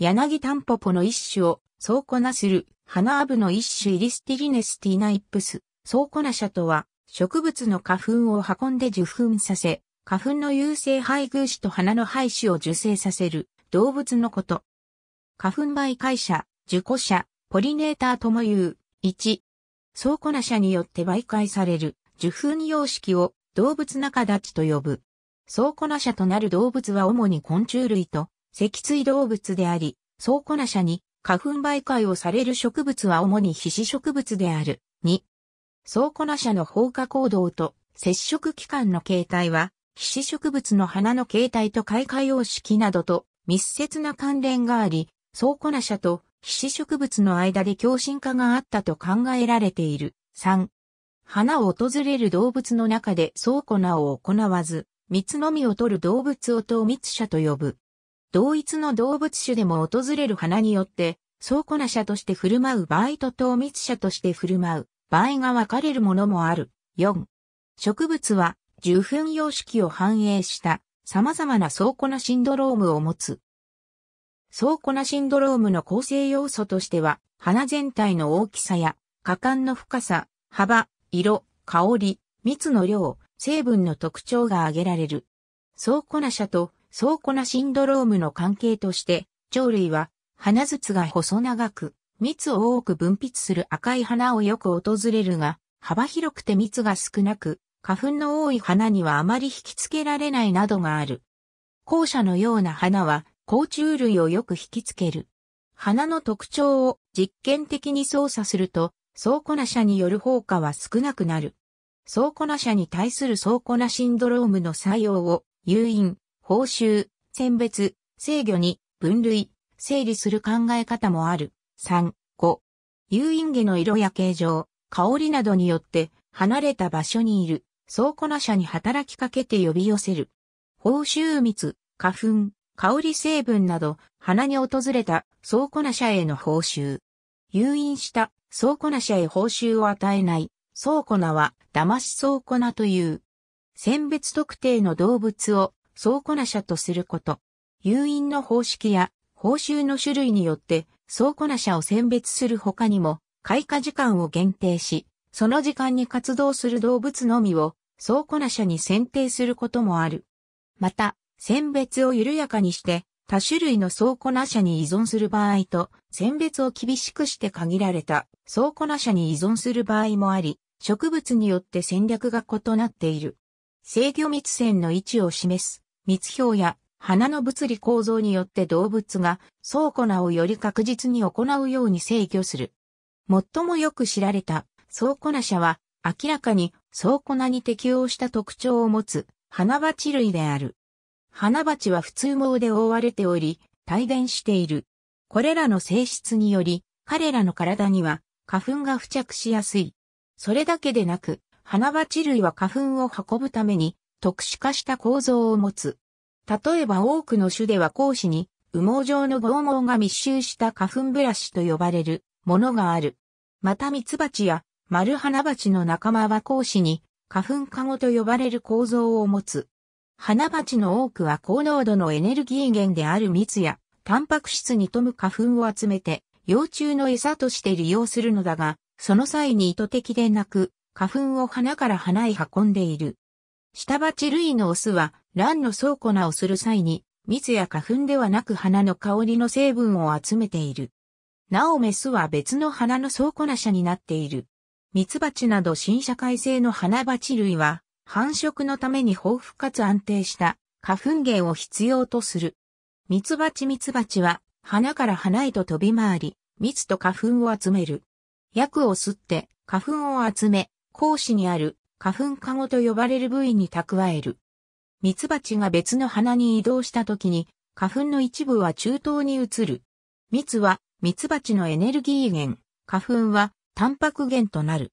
柳タンポポの一種を、倉庫なする、花アブの一種イリスティリネスティナイプス、倉庫な社とは、植物の花粉を運んで受粉させ、花粉の優性配偶子と花の配子を受精させる動物のこと。花粉媒介者、受粉者、ポリネーターとも言う。1、倉庫な者によって媒介される受粉様式を動物仲立ちと呼ぶ。倉庫な者となる動物は主に昆虫類と脊椎動物であり、倉庫な者に花粉媒介をされる植物は主に皮脂植物である。2、倉庫な者の放火行動と接触期間の形態は、皮脂植物の花の形態と開花様式などと密接な関連があり、倉庫な者と皮脂植物の間で共振化があったと考えられている。3、花を訪れる動物の中で倉庫なを行わず、蜜のみを取る動物を糖蜜者と呼ぶ。同一の動物種でも訪れる花によって、倉庫な者として振る舞う場合と糖密者として振る舞う場合が分かれるものもある。4. 植物は受粉様式を反映した様々な倉庫なシンドロームを持つ。倉庫なシンドロームの構成要素としては、花全体の大きさや、果敢の深さ、幅、色、香り、蜜の量、成分の特徴が挙げられる。倉庫な者と倉庫なシンドロームの関係として、鳥類は、花筒が細長く、蜜を多く分泌する赤い花をよく訪れるが、幅広くて蜜が少なく、花粉の多い花にはあまり引き付けられないなどがある。校舎のような花は、甲虫類をよく引き付ける。花の特徴を実験的に操作すると、倉庫な者による放果は少なくなる。倉庫な者に対する倉庫なシンドロームの作用を、誘引、報酬、選別、制御に分類、整理する考え方もある。3、5、誘引下の色や形状、香りなどによって離れた場所にいる倉庫な者に働きかけて呼び寄せる。報酬蜜、花粉、香り成分など、花に訪れた倉庫な者への報酬。誘引した倉庫な者へ報酬を与えない倉庫なは騙し倉庫なという。選別特定の動物を倉庫な者とすること。誘引の方式や報酬の種類によって倉庫な者を選別する他にも、開花時間を限定し、その時間に活動する動物のみを倉庫な者に選定することもある。また、選別を緩やかにして、多種類の倉庫な者に依存する場合と、選別を厳しくして限られた倉庫な者に依存する場合もあり、植物によって戦略が異なっている。制御密線の位置を示す密表や花の物理構造によって動物が倉庫なをより確実に行うように制御する。最もよく知られた倉庫な者は明らかに倉庫なに適応した特徴を持つ花鉢類である。花鉢は普通毛で覆われており、帯電している。これらの性質により、彼らの体には花粉が付着しやすい。それだけでなく、花鉢類は花粉を運ぶために特殊化した構造を持つ。例えば多くの種では講師に羽毛状の剛毛が密集した花粉ブラシと呼ばれるものがある。またミツバチや丸花鉢の仲間は講師に花粉カゴと呼ばれる構造を持つ。花鉢の多くは高濃度のエネルギー源である蜜やタンパク質に富む花粉を集めて幼虫の餌として利用するのだが、その際に意図的でなく花粉を花から花へ運んでいる。下鉢類のオスは、卵の倉庫なをする際に、蜜や花粉ではなく花の香りの成分を集めている。なおメスは別の花の倉庫な者になっている。蜜蜂など新社会性の花鉢類は、繁殖のために豊富かつ安定した花粉源を必要とする。蜜蜂蜜蜂は、花から花へと飛び回り、蜜と花粉を集める。薬を吸って花粉を集め、講師にある花粉カゴと呼ばれる部位に蓄える。蜜蜂が別の花に移動した時に、花粉の一部は中東に移る。蜜は蜜蜂のエネルギー源、花粉はタンパク源となる。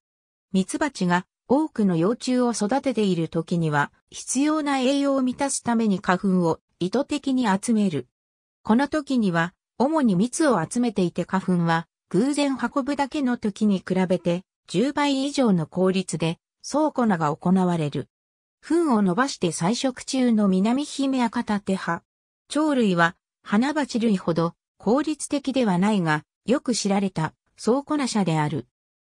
蜜蜂が多くの幼虫を育てている時には、必要な栄養を満たすために花粉を意図的に集める。この時には、主に蜜を集めていて花粉は、偶然運ぶだけの時に比べて、10倍以上の効率で倉庫名が行われる。糞を伸ばして採食中の南姫ア片手派。鳥類は花鉢類ほど効率的ではないが、よく知られた倉庫名社である。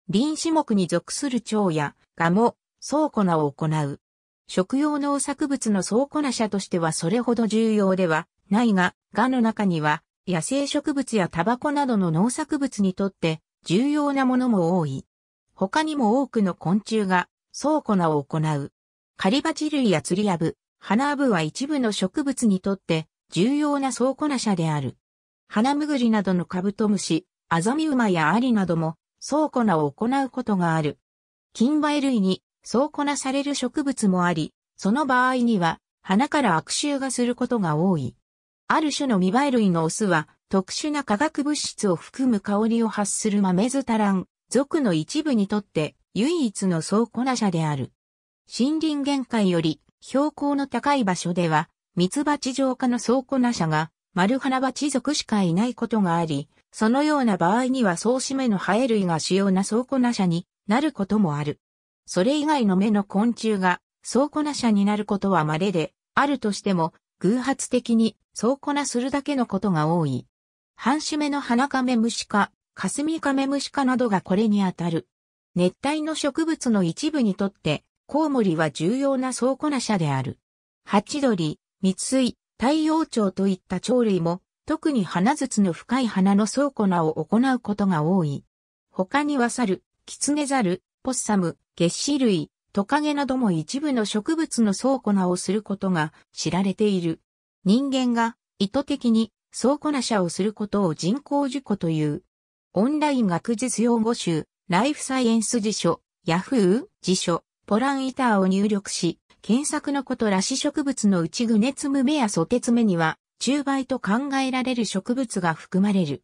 臨種目に属する蝶やガも倉庫名を行う。食用農作物の倉庫名社としてはそれほど重要ではないが、ガの中には野生植物やタバコなどの農作物にとって重要なものも多い。他にも多くの昆虫が倉庫なを行う。狩バチ類や釣りアブ、花アブは一部の植物にとって重要な倉庫な社である。花むぐりなどのカブトムシ、アザミウマやアリなども倉庫なを行うことがある。金梅類に倉庫なされる植物もあり、その場合には花から悪臭がすることが多い。ある種の未梅類のオスは特殊な化学物質を含む香りを発するマメズタラン、属の一部にとって唯一の倉庫な社である。森林限界より標高の高い場所では、ミツバチ浄化の倉庫な社が、丸花鉢族しかいないことがあり、そのような場合には総締めの生え類が主要な倉庫な社になることもある。それ以外の目の昆虫が倉庫な社になることは稀で、あるとしても、偶発的に倉庫なするだけのことが多い。半締めの花カメムシ科、霞カメムシ科などがこれにあたる。熱帯の植物の一部にとって、コウモリは重要な倉庫な者である。ハチドリ、ミツイ、太陽蝶といった鳥類も、特に花筒の深い花の倉庫なを行うことが多い。他には猿、キツネザル、ポッサム、月シ類、トカゲなども一部の植物の倉庫なをすることが知られている。人間が意図的に倉庫な者をすることを人工事故という。オンライン学術用語集、ライフサイエンス辞書、ヤフー辞書、ポランイターを入力し、検索のことらし植物のうちグネツムメやソテツメには、中梅と考えられる植物が含まれる。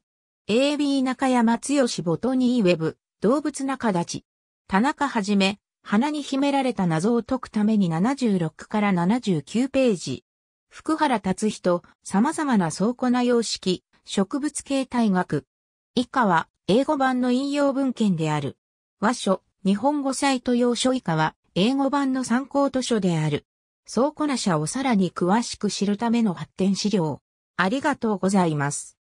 AB 中山剛ボトニーウェブ、動物中立ち。田中はじめ、花に秘められた謎を解くために76から79ページ。福原達人、様々な倉庫な様式、植物形態学。以下は、英語版の引用文献である。和書、日本語サイト用書以下は、英語版の参考図書である。倉庫な社をさらに詳しく知るための発展資料。ありがとうございます。